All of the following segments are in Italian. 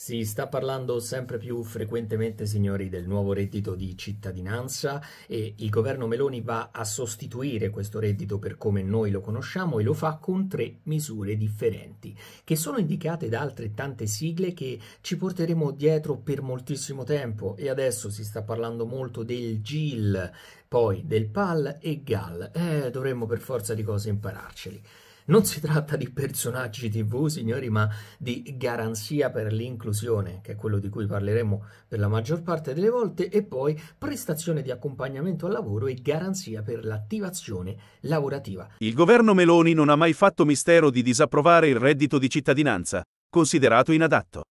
Si sta parlando sempre più frequentemente, signori, del nuovo reddito di cittadinanza e il governo Meloni va a sostituire questo reddito per come noi lo conosciamo e lo fa con tre misure differenti, che sono indicate da altrettante sigle che ci porteremo dietro per moltissimo tempo e adesso si sta parlando molto del GIL, poi del PAL e GAL. Eh, dovremmo per forza di cose impararceli. Non si tratta di personaggi tv, signori, ma di garanzia per l'inclusione, che è quello di cui parleremo per la maggior parte delle volte, e poi prestazione di accompagnamento al lavoro e garanzia per l'attivazione lavorativa. Il governo Meloni non ha mai fatto mistero di disapprovare il reddito di cittadinanza, considerato inadatto.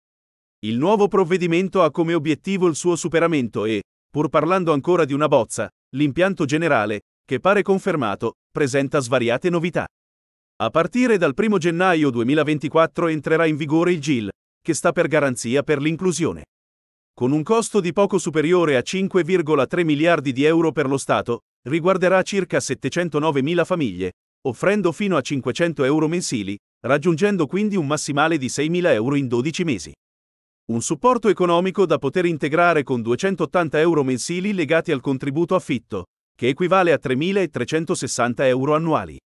Il nuovo provvedimento ha come obiettivo il suo superamento e, pur parlando ancora di una bozza, l'impianto generale, che pare confermato, presenta svariate novità. A partire dal 1 gennaio 2024 entrerà in vigore il GIL, che sta per Garanzia per l'inclusione. Con un costo di poco superiore a 5,3 miliardi di euro per lo Stato, riguarderà circa 709.000 famiglie, offrendo fino a 500 euro mensili, raggiungendo quindi un massimale di 6.000 euro in 12 mesi. Un supporto economico da poter integrare con 280 euro mensili legati al contributo affitto, che equivale a 3.360 euro annuali.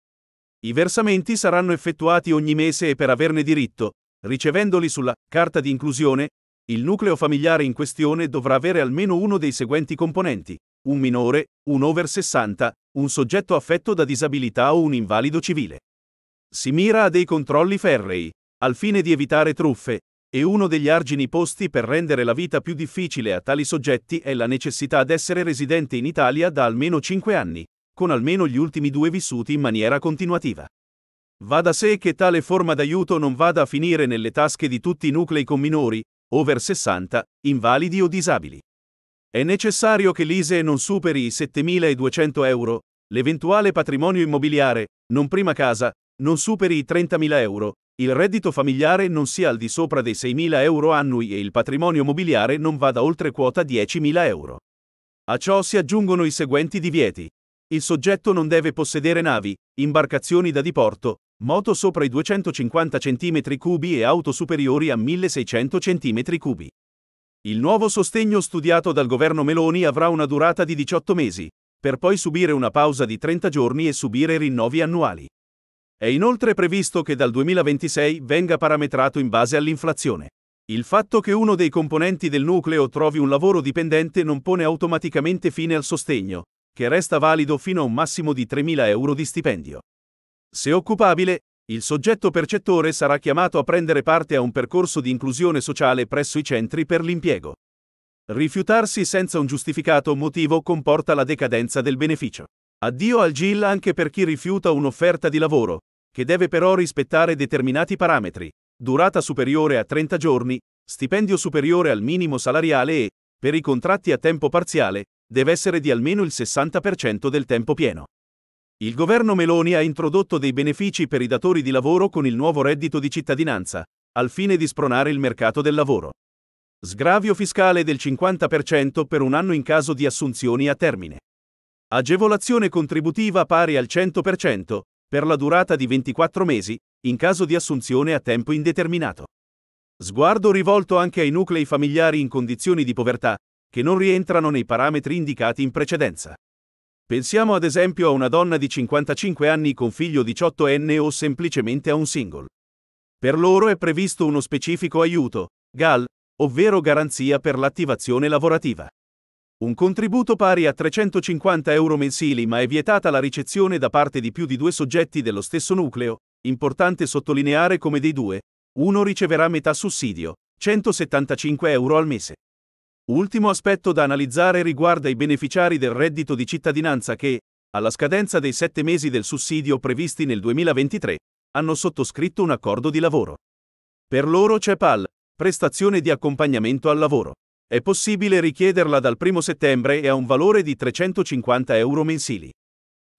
I versamenti saranno effettuati ogni mese e per averne diritto, ricevendoli sulla carta di inclusione, il nucleo familiare in questione dovrà avere almeno uno dei seguenti componenti: un minore, un over 60, un soggetto affetto da disabilità o un invalido civile. Si mira a dei controlli ferrei, al fine di evitare truffe, e uno degli argini posti per rendere la vita più difficile a tali soggetti è la necessità d'essere residente in Italia da almeno 5 anni, con almeno gli ultimi due vissuti in maniera continuativa. Va da sé che tale forma d'aiuto non vada a finire nelle tasche di tutti i nuclei con minori, over 60, invalidi o disabili. È necessario che l'ISE non superi i 7.200 euro, l'eventuale patrimonio immobiliare, non prima casa, non superi i 30.000 euro, il reddito familiare non sia al di sopra dei 6.000 euro annui e il patrimonio mobiliare non vada oltre quota 10.000 euro. A ciò si aggiungono i seguenti divieti. Il soggetto non deve possedere navi, imbarcazioni da diporto, moto sopra i 250 cm3 e auto superiori a 1600 cm3. Il nuovo sostegno studiato dal governo Meloni avrà una durata di 18 mesi, per poi subire una pausa di 30 giorni e subire rinnovi annuali. È inoltre previsto che dal 2026 venga parametrato in base all'inflazione. Il fatto che uno dei componenti del nucleo trovi un lavoro dipendente non pone automaticamente fine al sostegno, che resta valido fino a un massimo di 3.000 euro di stipendio. Se occupabile, il soggetto percettore sarà chiamato a prendere parte a un percorso di inclusione sociale presso i centri per l'impiego. Rifiutarsi senza un giustificato motivo comporta la decadenza del beneficio. Addio al GIL anche per chi rifiuta un'offerta di lavoro, che deve però rispettare determinati parametri, durata superiore a 30 giorni, stipendio superiore al minimo salariale e, per i contratti a tempo parziale, deve essere di almeno il 60% del tempo pieno. Il governo Meloni ha introdotto dei benefici per i datori di lavoro con il nuovo reddito di cittadinanza, al fine di spronare il mercato del lavoro. Sgravio fiscale del 50% per un anno in caso di assunzioni a termine. Agevolazione contributiva pari al 100% per la durata di 24 mesi in caso di assunzione a tempo indeterminato. Sguardo rivolto anche ai nuclei familiari in condizioni di povertà, che non rientrano nei parametri indicati in precedenza. Pensiamo ad esempio a una donna di 55 anni con figlio 18enne o semplicemente a un single. Per loro è previsto uno specifico aiuto, GAL, ovvero garanzia per l'attivazione lavorativa. Un contributo pari a 350 euro mensili ma è vietata la ricezione da parte di più di due soggetti dello stesso nucleo, importante sottolineare come dei due, uno riceverà metà sussidio, 175 euro al mese. Ultimo aspetto da analizzare riguarda i beneficiari del reddito di cittadinanza che, alla scadenza dei sette mesi del sussidio previsti nel 2023, hanno sottoscritto un accordo di lavoro. Per loro c'è PAL, prestazione di accompagnamento al lavoro. È possibile richiederla dal 1 settembre e ha un valore di 350 euro mensili.